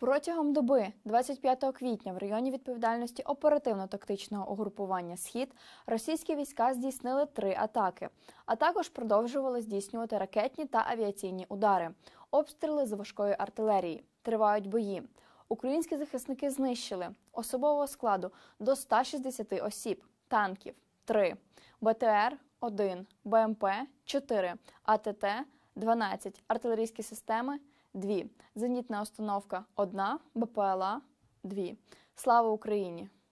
Протягом доби, 25 квітня, в районі відповідальності оперативно-тактичного угрупування Схід російські війська здійснили три атаки, а також продовжували здійснювати ракетні та авіаційні удари, обстріли з важкої артилерії. Тривають бої. Українські захисники знищили особового складу до 160 осіб, танків 3, БТР 1, БМП 4, АТТ 12. Артилерійські системи 2. Зенітна установка 1. БПЛА 2. Слава Україні!